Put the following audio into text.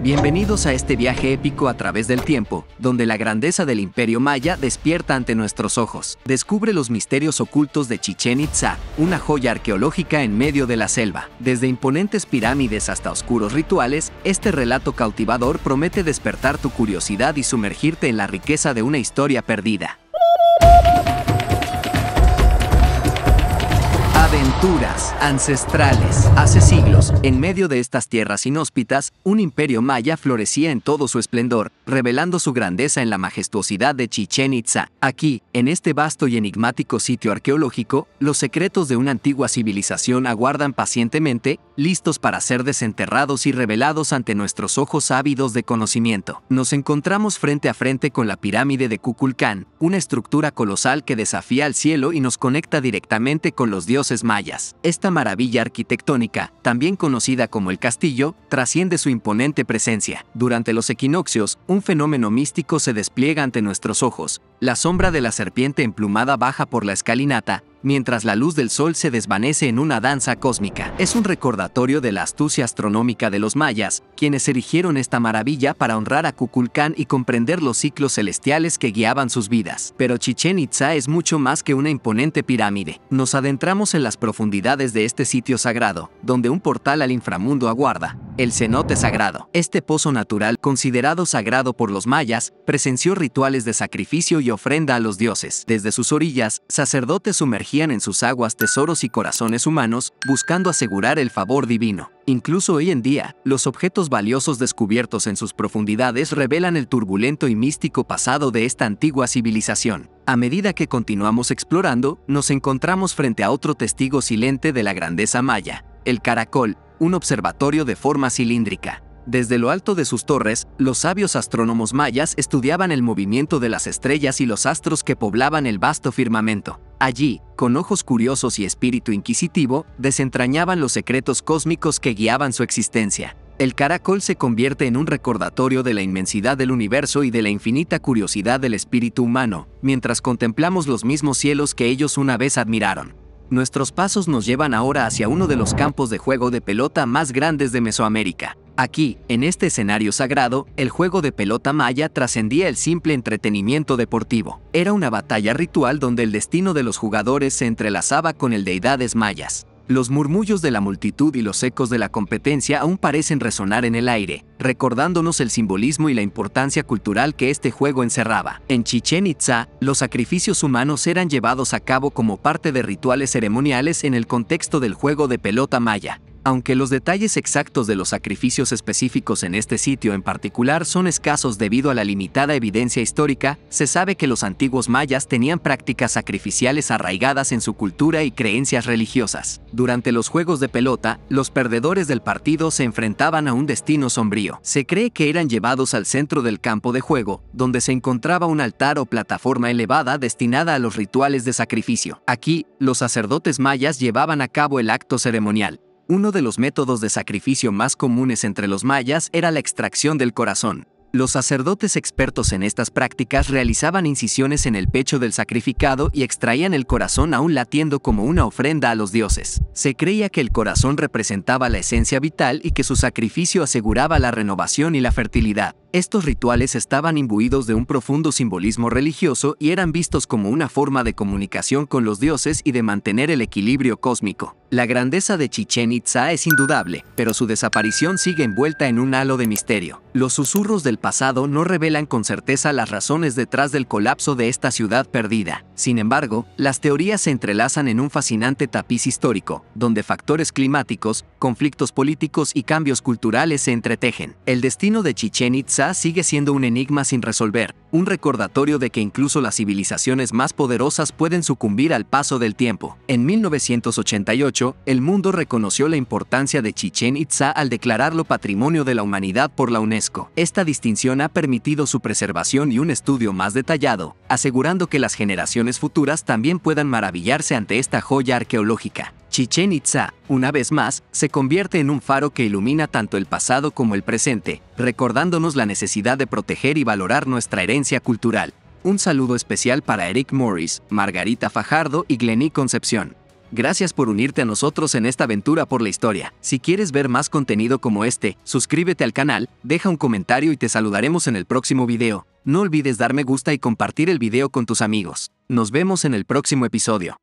Bienvenidos a este viaje épico a través del tiempo, donde la grandeza del imperio maya despierta ante nuestros ojos. Descubre los misterios ocultos de Chichen Itza, una joya arqueológica en medio de la selva. Desde imponentes pirámides hasta oscuros rituales, este relato cautivador promete despertar tu curiosidad y sumergirte en la riqueza de una historia perdida. Aventuras ancestrales. Hace siglos, en medio de estas tierras inhóspitas, un imperio maya florecía en todo su esplendor, revelando su grandeza en la majestuosidad de Chichen Itza. Aquí, en este vasto y enigmático sitio arqueológico, los secretos de una antigua civilización aguardan pacientemente, listos para ser desenterrados y revelados ante nuestros ojos ávidos de conocimiento. Nos encontramos frente a frente con la pirámide de Kukulcán, una estructura colosal que desafía al cielo y nos conecta directamente con los dioses mayas. Esta maravilla arquitectónica, también conocida como el castillo, trasciende su imponente presencia. Durante los equinoccios, un fenómeno místico se despliega ante nuestros ojos. La sombra de la serpiente emplumada baja por la escalinata, mientras la luz del sol se desvanece en una danza cósmica. Es un recordatorio de la astucia astronómica de los mayas, quienes erigieron esta maravilla para honrar a Kukulcán y comprender los ciclos celestiales que guiaban sus vidas. Pero Chichen Itza es mucho más que una imponente pirámide. Nos adentramos en las profundidades de este sitio sagrado, donde un portal al inframundo aguarda el cenote sagrado. Este pozo natural, considerado sagrado por los mayas, presenció rituales de sacrificio y ofrenda a los dioses. Desde sus orillas, sacerdotes sumergían en sus aguas tesoros y corazones humanos, buscando asegurar el favor divino. Incluso hoy en día, los objetos valiosos descubiertos en sus profundidades revelan el turbulento y místico pasado de esta antigua civilización. A medida que continuamos explorando, nos encontramos frente a otro testigo silente de la grandeza maya, el Caracol, un observatorio de forma cilíndrica. Desde lo alto de sus torres, los sabios astrónomos mayas estudiaban el movimiento de las estrellas y los astros que poblaban el vasto firmamento. Allí, con ojos curiosos y espíritu inquisitivo, desentrañaban los secretos cósmicos que guiaban su existencia. El caracol se convierte en un recordatorio de la inmensidad del universo y de la infinita curiosidad del espíritu humano, mientras contemplamos los mismos cielos que ellos una vez admiraron. Nuestros pasos nos llevan ahora hacia uno de los campos de juego de pelota más grandes de Mesoamérica. Aquí, en este escenario sagrado, el juego de pelota maya trascendía el simple entretenimiento deportivo. Era una batalla ritual donde el destino de los jugadores se entrelazaba con el deidades mayas. Los murmullos de la multitud y los ecos de la competencia aún parecen resonar en el aire, recordándonos el simbolismo y la importancia cultural que este juego encerraba. En Chichen Itza, los sacrificios humanos eran llevados a cabo como parte de rituales ceremoniales en el contexto del juego de pelota maya, aunque los detalles exactos de los sacrificios específicos en este sitio en particular son escasos debido a la limitada evidencia histórica, se sabe que los antiguos mayas tenían prácticas sacrificiales arraigadas en su cultura y creencias religiosas. Durante los juegos de pelota, los perdedores del partido se enfrentaban a un destino sombrío. Se cree que eran llevados al centro del campo de juego, donde se encontraba un altar o plataforma elevada destinada a los rituales de sacrificio. Aquí, los sacerdotes mayas llevaban a cabo el acto ceremonial, uno de los métodos de sacrificio más comunes entre los mayas era la extracción del corazón. Los sacerdotes expertos en estas prácticas realizaban incisiones en el pecho del sacrificado y extraían el corazón aún latiendo como una ofrenda a los dioses. Se creía que el corazón representaba la esencia vital y que su sacrificio aseguraba la renovación y la fertilidad. Estos rituales estaban imbuidos de un profundo simbolismo religioso y eran vistos como una forma de comunicación con los dioses y de mantener el equilibrio cósmico. La grandeza de Chichen Itza es indudable, pero su desaparición sigue envuelta en un halo de misterio. Los susurros del pasado no revelan con certeza las razones detrás del colapso de esta ciudad perdida. Sin embargo, las teorías se entrelazan en un fascinante tapiz histórico, donde factores climáticos, conflictos políticos y cambios culturales se entretejen. El destino de Chichen Itza sigue siendo un enigma sin resolver, un recordatorio de que incluso las civilizaciones más poderosas pueden sucumbir al paso del tiempo. En 1988, el mundo reconoció la importancia de Chichen Itza al declararlo Patrimonio de la Humanidad por la UNESCO. Esta distinción ha permitido su preservación y un estudio más detallado, asegurando que las generaciones futuras también puedan maravillarse ante esta joya arqueológica. Chichen Itza, una vez más, se convierte en un faro que ilumina tanto el pasado como el presente, recordándonos la necesidad de proteger y valorar nuestra herencia cultural. Un saludo especial para Eric Morris, Margarita Fajardo y Glenny Concepción. Gracias por unirte a nosotros en esta aventura por la historia. Si quieres ver más contenido como este, suscríbete al canal, deja un comentario y te saludaremos en el próximo video. No olvides dar me gusta y compartir el video con tus amigos. Nos vemos en el próximo episodio.